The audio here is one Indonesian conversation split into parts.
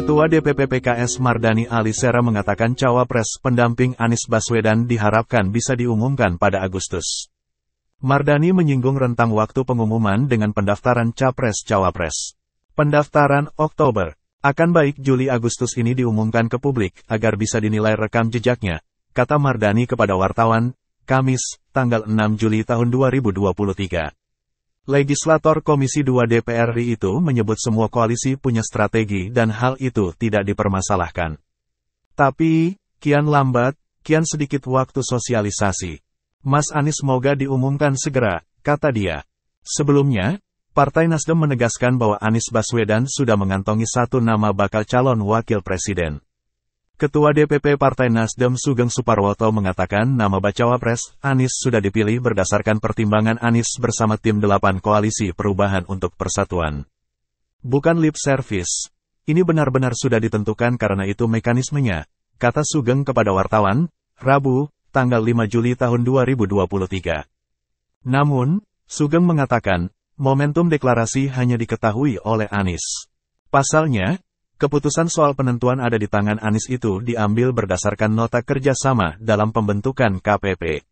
Ketua DPP PKS Mardani Ali Sera mengatakan cawapres pendamping Anies Baswedan diharapkan bisa diumumkan pada Agustus. Mardani menyinggung rentang waktu pengumuman dengan pendaftaran capres-cawapres. Pendaftaran Oktober. Akan baik Juli-Agustus ini diumumkan ke publik agar bisa dinilai rekam jejaknya, kata Mardani kepada wartawan, Kamis, tanggal 6 Juli tahun 2023. Legislator Komisi 2 DPR RI itu menyebut semua koalisi punya strategi dan hal itu tidak dipermasalahkan. Tapi, kian lambat, kian sedikit waktu sosialisasi. Mas Anies moga diumumkan segera, kata dia. Sebelumnya, Partai Nasdem menegaskan bahwa Anies Baswedan sudah mengantongi satu nama bakal calon wakil presiden. Ketua DPP Partai Nasdem Sugeng Suparwoto mengatakan nama bacawa pres Anies sudah dipilih berdasarkan pertimbangan Anies bersama tim 8 koalisi perubahan untuk persatuan. Bukan lip service. Ini benar-benar sudah ditentukan karena itu mekanismenya, kata Sugeng kepada wartawan, Rabu, tanggal 5 Juli tahun 2023. Namun, Sugeng mengatakan, momentum deklarasi hanya diketahui oleh Anies. Pasalnya, Keputusan soal penentuan ada di tangan Anies itu diambil berdasarkan nota kerjasama dalam pembentukan KPP.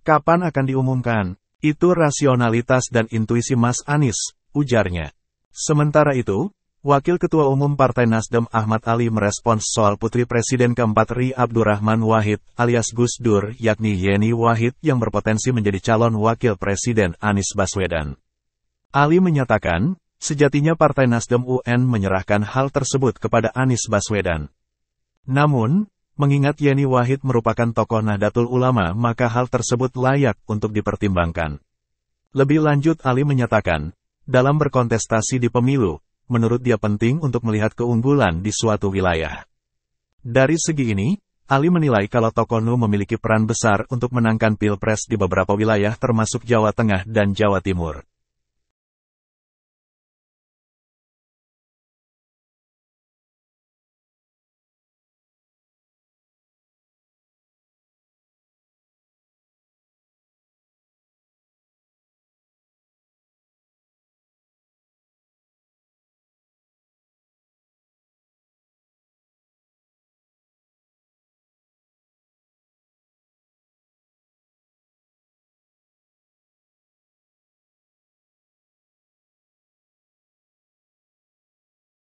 Kapan akan diumumkan? Itu rasionalitas dan intuisi Mas Anies, ujarnya. Sementara itu, Wakil Ketua Umum Partai Nasdem Ahmad Ali merespons soal putri Presiden keempat Ri Abdurrahman Wahid alias Gus Dur yakni Yeni Wahid yang berpotensi menjadi calon Wakil Presiden Anies Baswedan. Ali menyatakan, Sejatinya Partai Nasdem UN menyerahkan hal tersebut kepada Anies Baswedan. Namun, mengingat Yeni Wahid merupakan tokoh Nahdlatul Ulama maka hal tersebut layak untuk dipertimbangkan. Lebih lanjut Ali menyatakan, dalam berkontestasi di pemilu, menurut dia penting untuk melihat keunggulan di suatu wilayah. Dari segi ini, Ali menilai kalau tokoh NU memiliki peran besar untuk menangkan pilpres di beberapa wilayah termasuk Jawa Tengah dan Jawa Timur.